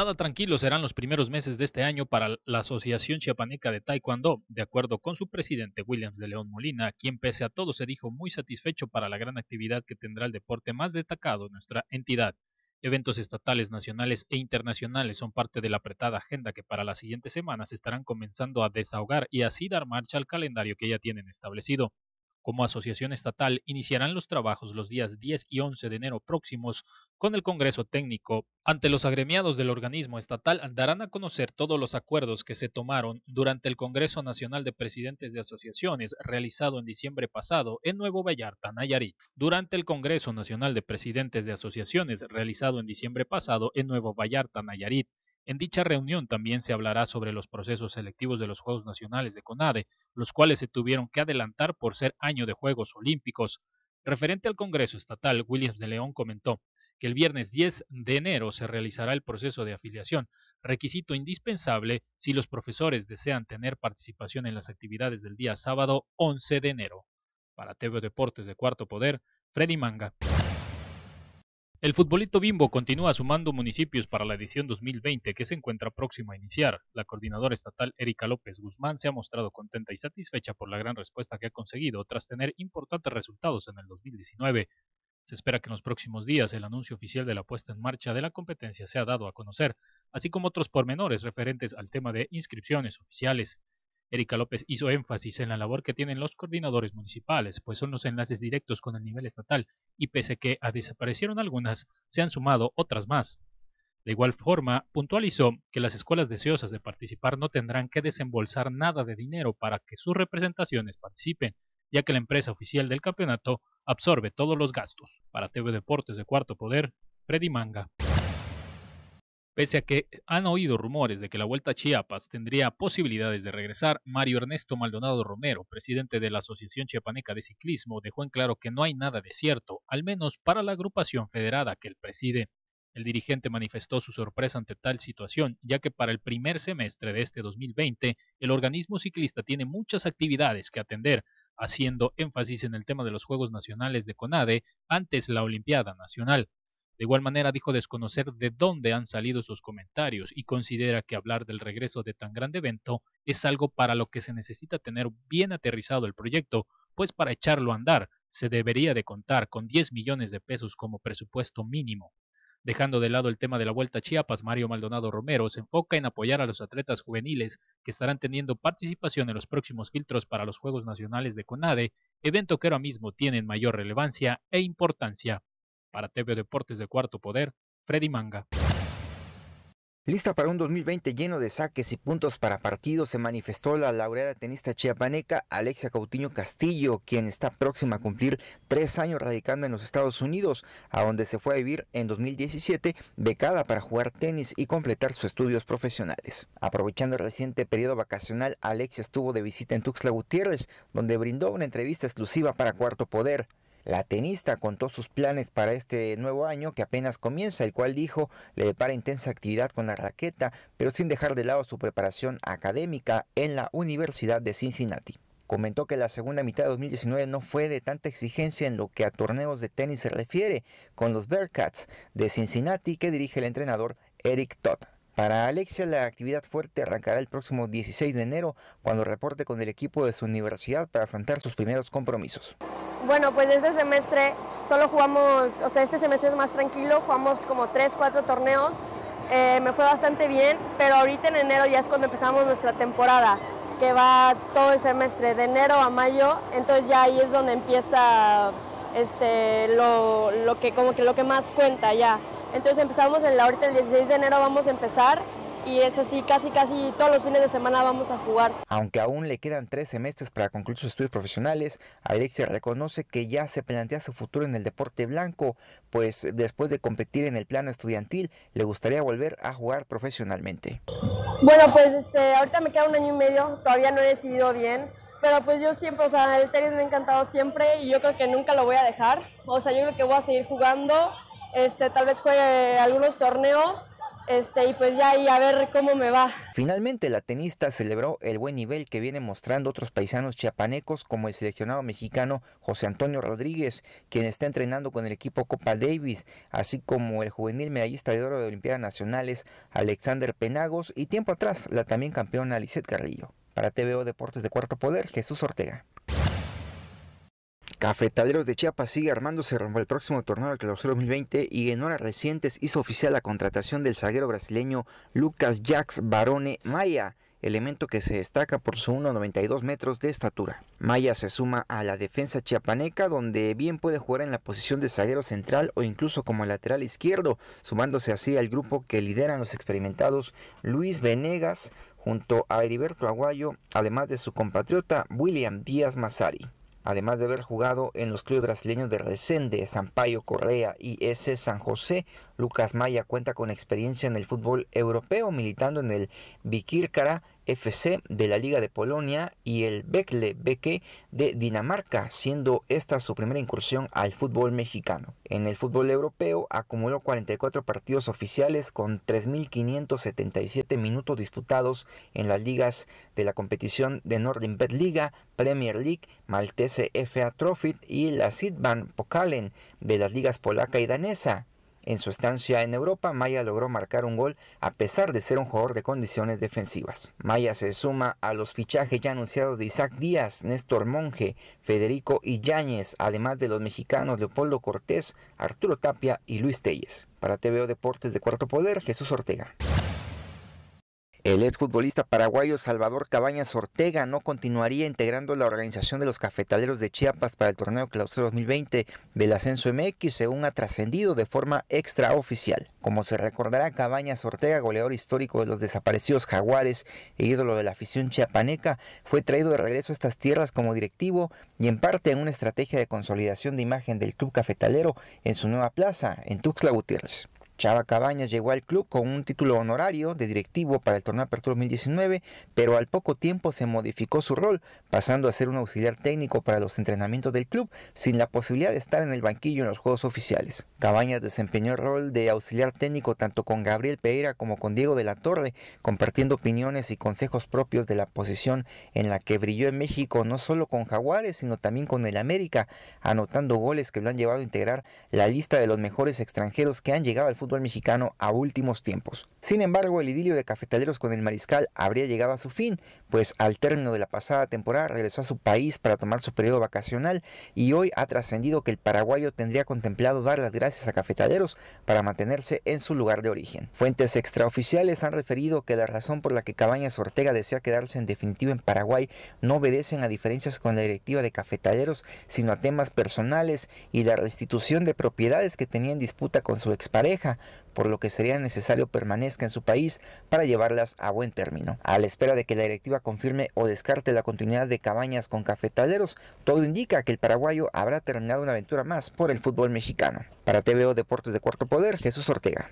Nada tranquilos serán los primeros meses de este año para la Asociación Chiapaneca de Taekwondo, de acuerdo con su presidente Williams de León Molina, quien pese a todo se dijo muy satisfecho para la gran actividad que tendrá el deporte más destacado en nuestra entidad. Eventos estatales, nacionales e internacionales son parte de la apretada agenda que para las siguientes semanas estarán comenzando a desahogar y así dar marcha al calendario que ya tienen establecido como asociación estatal, iniciarán los trabajos los días 10 y 11 de enero próximos con el Congreso Técnico. Ante los agremiados del organismo estatal darán a conocer todos los acuerdos que se tomaron durante el Congreso Nacional de Presidentes de Asociaciones realizado en diciembre pasado en Nuevo Vallarta, Nayarit. Durante el Congreso Nacional de Presidentes de Asociaciones realizado en diciembre pasado en Nuevo Vallarta, Nayarit, en dicha reunión también se hablará sobre los procesos selectivos de los Juegos Nacionales de CONADE, los cuales se tuvieron que adelantar por ser año de Juegos Olímpicos. Referente al Congreso Estatal, Williams de León comentó que el viernes 10 de enero se realizará el proceso de afiliación, requisito indispensable si los profesores desean tener participación en las actividades del día sábado 11 de enero. Para TV Deportes de Cuarto Poder, Freddy Manga. El futbolito bimbo continúa sumando municipios para la edición 2020 que se encuentra próxima a iniciar. La coordinadora estatal Erika López Guzmán se ha mostrado contenta y satisfecha por la gran respuesta que ha conseguido tras tener importantes resultados en el 2019. Se espera que en los próximos días el anuncio oficial de la puesta en marcha de la competencia sea dado a conocer, así como otros pormenores referentes al tema de inscripciones oficiales. Erika López hizo énfasis en la labor que tienen los coordinadores municipales, pues son los enlaces directos con el nivel estatal, y pese que a ah, desaparecieron algunas, se han sumado otras más. De igual forma, puntualizó que las escuelas deseosas de participar no tendrán que desembolsar nada de dinero para que sus representaciones participen, ya que la empresa oficial del campeonato absorbe todos los gastos. Para TV Deportes de Cuarto Poder, Freddy Manga. Pese a que han oído rumores de que la Vuelta a Chiapas tendría posibilidades de regresar, Mario Ernesto Maldonado Romero, presidente de la Asociación Chiapaneca de Ciclismo, dejó en claro que no hay nada de cierto, al menos para la agrupación federada que él preside. El dirigente manifestó su sorpresa ante tal situación, ya que para el primer semestre de este 2020 el organismo ciclista tiene muchas actividades que atender, haciendo énfasis en el tema de los Juegos Nacionales de CONADE antes la Olimpiada Nacional. De igual manera dijo desconocer de dónde han salido sus comentarios y considera que hablar del regreso de tan grande evento es algo para lo que se necesita tener bien aterrizado el proyecto, pues para echarlo a andar se debería de contar con 10 millones de pesos como presupuesto mínimo. Dejando de lado el tema de la Vuelta a Chiapas, Mario Maldonado Romero se enfoca en apoyar a los atletas juveniles que estarán teniendo participación en los próximos filtros para los Juegos Nacionales de CONADE, evento que ahora mismo tiene mayor relevancia e importancia para TV Deportes de Cuarto Poder, Freddy Manga. Lista para un 2020 lleno de saques y puntos para partidos, se manifestó la laureada tenista chiapaneca Alexia Cautiño Castillo, quien está próxima a cumplir tres años radicando en los Estados Unidos, a donde se fue a vivir en 2017, becada para jugar tenis y completar sus estudios profesionales. Aprovechando el reciente periodo vacacional, Alexia estuvo de visita en Tuxtla Gutiérrez, donde brindó una entrevista exclusiva para Cuarto Poder. La tenista contó sus planes para este nuevo año que apenas comienza, el cual dijo le depara intensa actividad con la raqueta, pero sin dejar de lado su preparación académica en la Universidad de Cincinnati. Comentó que la segunda mitad de 2019 no fue de tanta exigencia en lo que a torneos de tenis se refiere con los Bearcats de Cincinnati que dirige el entrenador Eric Todd. Para Alexia la actividad fuerte arrancará el próximo 16 de enero cuando reporte con el equipo de su universidad para afrontar sus primeros compromisos. Bueno, pues este semestre solo jugamos, o sea, este semestre es más tranquilo, jugamos como 3, 4 torneos, eh, me fue bastante bien, pero ahorita en enero ya es cuando empezamos nuestra temporada, que va todo el semestre, de enero a mayo, entonces ya ahí es donde empieza este, lo, que, como que lo que más cuenta ya. Entonces empezamos en la ahorita el 16 de enero vamos a empezar y es así, casi, casi todos los fines de semana vamos a jugar. Aunque aún le quedan tres semestres para concluir sus estudios profesionales, Alexia reconoce que ya se plantea su futuro en el deporte blanco, pues después de competir en el plano estudiantil, le gustaría volver a jugar profesionalmente. Bueno, pues este, ahorita me queda un año y medio, todavía no he decidido bien. Pero pues yo siempre, o sea, el tenis me ha encantado siempre y yo creo que nunca lo voy a dejar. O sea, yo creo que voy a seguir jugando, este, tal vez juegue algunos torneos este, y pues ya y a ver cómo me va. Finalmente la tenista celebró el buen nivel que vienen mostrando otros paisanos chiapanecos como el seleccionado mexicano José Antonio Rodríguez, quien está entrenando con el equipo Copa Davis, así como el juvenil medallista de oro de Olimpiadas Nacionales Alexander Penagos y tiempo atrás la también campeona Lisette Carrillo. Para TVO Deportes de Cuarto Poder, Jesús Ortega. Cafetaleros de Chiapas sigue armándose rumbo el próximo torneo del clausura 2020 y en horas recientes hizo oficial la contratación del zaguero brasileño Lucas Jax Barone Maya, elemento que se destaca por su 1,92 metros de estatura. Maya se suma a la defensa chiapaneca donde bien puede jugar en la posición de zaguero central o incluso como lateral izquierdo, sumándose así al grupo que lideran los experimentados Luis Venegas, junto a Heriberto Aguayo, además de su compatriota William Díaz Mazari. Además de haber jugado en los clubes brasileños de Resende, Sampaio Correa y S. E San José, Lucas Maya cuenta con experiencia en el fútbol europeo, militando en el Biquírcara FC de la Liga de Polonia y el Bekle Beke de Dinamarca, siendo esta su primera incursión al fútbol mexicano. En el fútbol europeo acumuló 44 partidos oficiales con 3.577 minutos disputados en las ligas de la competición de Nordin Liga, Premier League, Maltese FA Trophy y la Sidban Pokalen de las ligas polaca y danesa. En su estancia en Europa, Maya logró marcar un gol a pesar de ser un jugador de condiciones defensivas. Maya se suma a los fichajes ya anunciados de Isaac Díaz, Néstor Monge, Federico Yáñez, además de los mexicanos Leopoldo Cortés, Arturo Tapia y Luis Telles. Para TVO Deportes de Cuarto Poder, Jesús Ortega. El exfutbolista paraguayo Salvador Cabañas Ortega no continuaría integrando la organización de los cafetaleros de Chiapas para el torneo Clausura 2020 del Ascenso MX, según ha trascendido de forma extraoficial. Como se recordará, Cabañas Ortega, goleador histórico de los desaparecidos jaguares e ídolo de la afición chiapaneca, fue traído de regreso a estas tierras como directivo y en parte en una estrategia de consolidación de imagen del club cafetalero en su nueva plaza, en Tuxtla Gutiérrez. Chava Cabañas llegó al club con un título honorario de directivo para el torneo Apertura 2019, pero al poco tiempo se modificó su rol, pasando a ser un auxiliar técnico para los entrenamientos del club, sin la posibilidad de estar en el banquillo en los juegos oficiales. Cabañas desempeñó el rol de auxiliar técnico tanto con Gabriel Pereira como con Diego de la Torre, compartiendo opiniones y consejos propios de la posición en la que brilló en México no solo con Jaguares, sino también con el América, anotando goles que lo han llevado a integrar la lista de los mejores extranjeros que han llegado al fútbol mexicano a últimos tiempos. Sin embargo, el idilio de cafetaleros con el mariscal habría llegado a su fin, pues al término de la pasada temporada regresó a su país para tomar su periodo vacacional y hoy ha trascendido que el paraguayo tendría contemplado dar las gracias a cafetaleros para mantenerse en su lugar de origen. Fuentes extraoficiales han referido que la razón por la que Cabañas Ortega desea quedarse en definitiva en Paraguay no obedecen a diferencias con la directiva de cafetaleros, sino a temas personales y la restitución de propiedades que tenía en disputa con su expareja, por lo que sería necesario permanezca en su país para llevarlas a buen término. A la espera de que la directiva confirme o descarte la continuidad de cabañas con cafetaleros, todo indica que el paraguayo habrá terminado una aventura más por el fútbol mexicano. Para TVO Deportes de Cuarto Poder, Jesús Ortega.